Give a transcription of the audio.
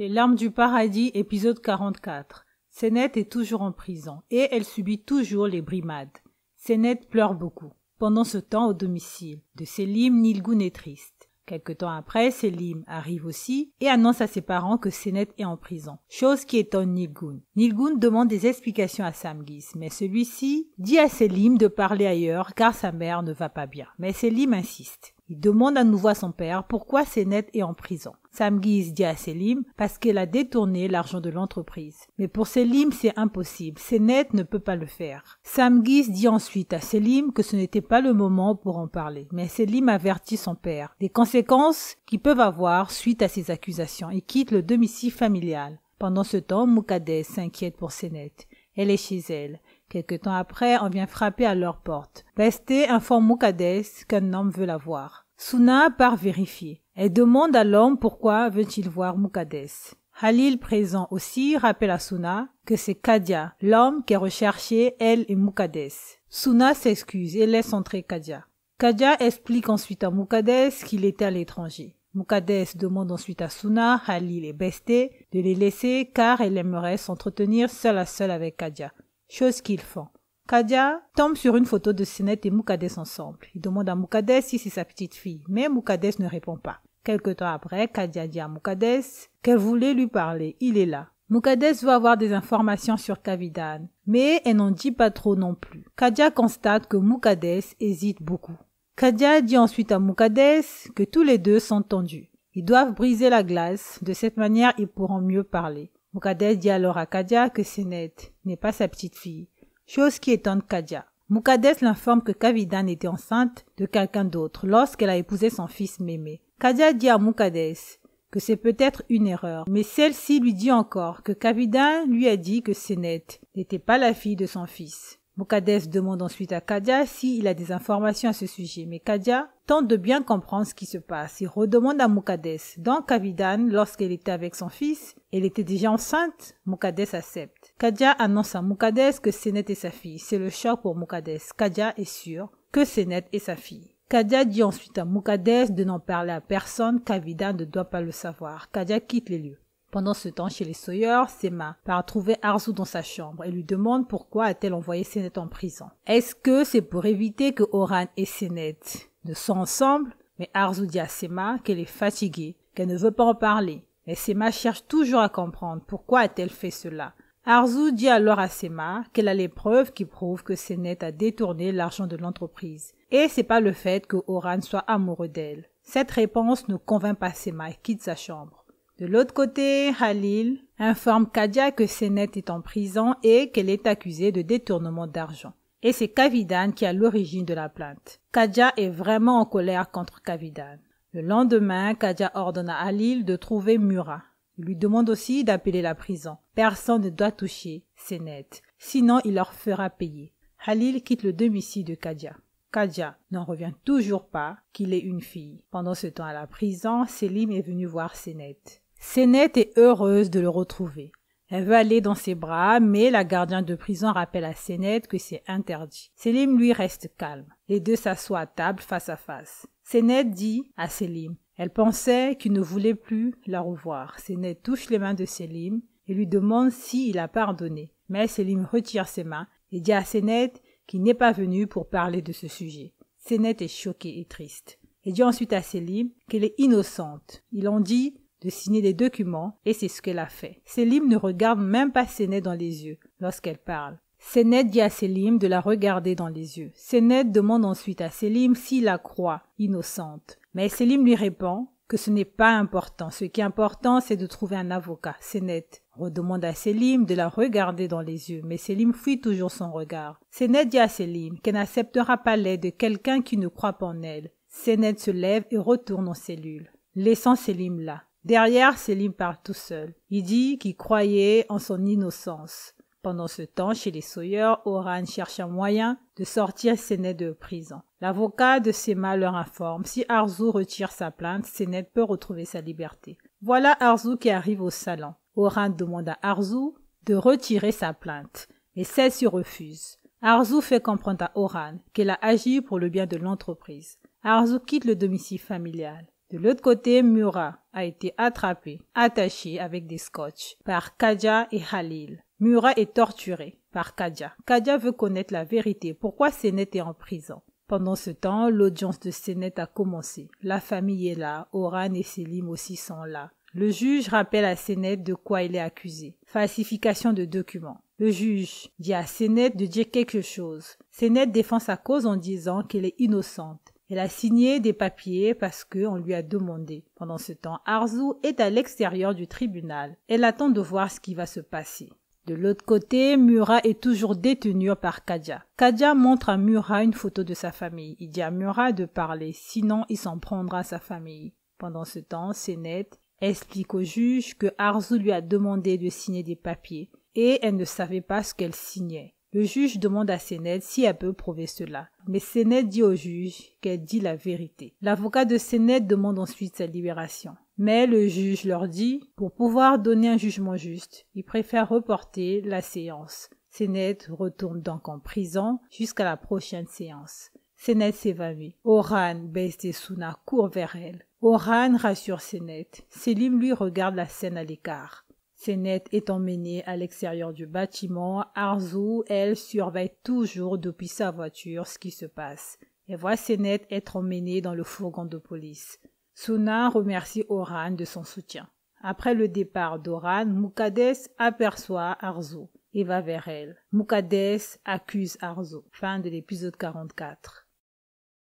Les larmes du paradis, épisode 44. Sénette est toujours en prison et elle subit toujours les brimades. Sénette pleure beaucoup. Pendant ce temps au domicile de Selim, Nilgoun est triste. Quelque temps après, Selim arrive aussi et annonce à ses parents que Sénette est en prison, chose qui étonne Nilgoun. Nilgun demande des explications à Samgis, mais celui-ci dit à Selim de parler ailleurs car sa mère ne va pas bien. Mais Selim insiste. Il demande à nouveau à son père pourquoi Sénette est en prison. Samguise dit à Selim parce qu'elle a détourné l'argent de l'entreprise. Mais pour Selim, c'est impossible. Sénette ne peut pas le faire. Samguise dit ensuite à Selim que ce n'était pas le moment pour en parler. Mais Selim avertit son père des conséquences qu'ils peuvent avoir suite à ces accusations et quitte le domicile familial. Pendant ce temps, Moukadès s'inquiète pour Sénette. Elle est chez elle. Quelque temps après, on vient frapper à leur porte. Beste informe Moukadès qu'un homme veut la voir. Suna part vérifier. Elle demande à l'homme pourquoi veut-il voir Moukades. Halil présent aussi rappelle à Suna que c'est Kadia, l'homme qui est recherché, elle et Moukades. Suna s'excuse et laisse entrer Kadia. Kadia explique ensuite à Moukades qu'il était à l'étranger. Moukades demande ensuite à Suna, Halil et Besté de les laisser car elle aimerait s'entretenir seule à seule avec Kadia, chose qu'ils font. Kadia tombe sur une photo de Sinet et Moukades ensemble. Il demande à Moukades si c'est sa petite fille, mais Moukades ne répond pas. Quelque temps après, Kadia dit à Moukades qu'elle voulait lui parler. Il est là. Moukades veut avoir des informations sur Kavidan, mais elle n'en dit pas trop non plus. Kadia constate que Moukades hésite beaucoup. Kadia dit ensuite à Moukades que tous les deux sont tendus. Ils doivent briser la glace, de cette manière ils pourront mieux parler. Moukades dit alors à Kadia que Sinet n'est pas sa petite fille, chose qui étonne Kadia. Moukades l'informe que Kavidan était enceinte de quelqu'un d'autre lorsqu'elle a épousé son fils Mémé. Kadia dit à Moukades que c'est peut-être une erreur, mais celle-ci lui dit encore que Kavidan lui a dit que Sénette n'était pas la fille de son fils. Moukades demande ensuite à Kadia s'il a des informations à ce sujet, mais Kadia tente de bien comprendre ce qui se passe. Il redemande à Moukades, Dans Kavidan, lorsqu'elle était avec son fils, elle était déjà enceinte, Moukades accepte. Kadia annonce à Moukades que Senet est sa fille. C'est le choc pour Moukades. Kadia est sûre que Senet est sa fille. Kadia dit ensuite à Moukades de n'en parler à personne, Kavidan ne doit pas le savoir. Kadia quitte les lieux. Pendant ce temps, chez les Sawyers, Sema part trouver Arzu dans sa chambre et lui demande pourquoi a-t-elle envoyé Sennett en prison. Est-ce que c'est pour éviter que Oran et Sennett ne soient ensemble Mais Arzu dit à Sema qu'elle est fatiguée, qu'elle ne veut pas en parler. Mais Sema cherche toujours à comprendre pourquoi a-t-elle fait cela. Arzu dit alors à Sema qu'elle a les preuves qui prouvent que Sennett a détourné l'argent de l'entreprise. Et c'est pas le fait que Oran soit amoureux d'elle. Cette réponse ne convainc pas Sema et quitte sa chambre. De l'autre côté, Halil informe Kadia que Senet est en prison et qu'elle est accusée de détournement d'argent. Et c'est Kavidan qui a l'origine de la plainte. Kadia est vraiment en colère contre Kavidan. Le lendemain, Kadia ordonne à Halil de trouver Murat. Il lui demande aussi d'appeler la prison. Personne ne doit toucher Senet, sinon il leur fera payer. Halil quitte le domicile de Kadia. Kadia n'en revient toujours pas qu'il ait une fille. Pendant ce temps à la prison, Selim est venu voir Senet. Sénette est heureuse de le retrouver. Elle veut aller dans ses bras, mais la gardienne de prison rappelle à Sénette que c'est interdit. Sélim lui reste calme. Les deux s'assoient à table face à face. Sénette dit à Sélim. Elle pensait qu'il ne voulait plus la revoir. Sénette touche les mains de Sélim et lui demande s'il a pardonné. Mais Sélim retire ses mains et dit à Sénette qu'il n'est pas venu pour parler de ce sujet. Sénette est choquée et triste. Elle dit ensuite à Sélim qu'elle est innocente. Il en dit de signer des documents, et c'est ce qu'elle a fait. Selim ne regarde même pas Sénède dans les yeux lorsqu'elle parle. Sénède dit à Selim de la regarder dans les yeux. Sénède demande ensuite à Selim s'il la croit innocente. Mais Selim lui répond que ce n'est pas important. Ce qui est important, c'est de trouver un avocat. Sénède redemande à Selim de la regarder dans les yeux, mais Selim fuit toujours son regard. Sénède dit à Selim qu'elle n'acceptera pas l'aide de quelqu'un qui ne croit pas en elle. Sénède se lève et retourne en cellule, laissant Selim là. Derrière, Céline parle tout seul. Il dit qu'il croyait en son innocence. Pendant ce temps, chez les Sawyer, Oran cherche un moyen de sortir Sénède de prison. L'avocat de Sema leur informe si Arzu retire sa plainte, Sénède peut retrouver sa liberté. Voilà Arzu qui arrive au salon. Oran demande à Arzu de retirer sa plainte, mais celle-ci refuse. Arzu fait comprendre à Oran qu'elle a agi pour le bien de l'entreprise. Arzu quitte le domicile familial. De l'autre côté, Murat a été attrapé, attaché avec des scotch par Kaja et Halil. Murat est torturé par Kadja. Kadja veut connaître la vérité, pourquoi Senet est en prison. Pendant ce temps, l'audience de Senet a commencé. La famille est là, Oran et Selim aussi sont là. Le juge rappelle à Senet de quoi il est accusé. Falsification de documents. Le juge dit à Senet de dire quelque chose. Senet défend sa cause en disant qu'elle est innocente elle a signé des papiers parce qu'on lui a demandé. Pendant ce temps, Arzu est à l'extérieur du tribunal. Elle attend de voir ce qui va se passer. De l'autre côté, Murat est toujours détenu par Kadia. Kadia montre à Murat une photo de sa famille. Il dit à Murat de parler, sinon il s'en prendra à sa famille. Pendant ce temps, Sénette explique au juge que Arzu lui a demandé de signer des papiers et elle ne savait pas ce qu'elle signait. Le juge demande à Sénède si elle peut prouver cela. Mais Sénède dit au juge qu'elle dit la vérité. L'avocat de Sénède demande ensuite sa libération. Mais le juge leur dit, pour pouvoir donner un jugement juste, il préfère reporter la séance. Sénède retourne donc en prison jusqu'à la prochaine séance. Sénède s'évanouit. Oran, Bestesuna court vers elle. Oran rassure Sénède. Selim lui regarde la scène à l'écart. Sennett est emmenée à l'extérieur du bâtiment. Arzu, elle, surveille toujours depuis sa voiture ce qui se passe et voit Sennett être emmenée dans le fourgon de police. Souna remercie Oran de son soutien. Après le départ d'Oran, Moukades aperçoit Arzu et va vers elle. Moukades accuse Arzu. Fin de l'épisode 44.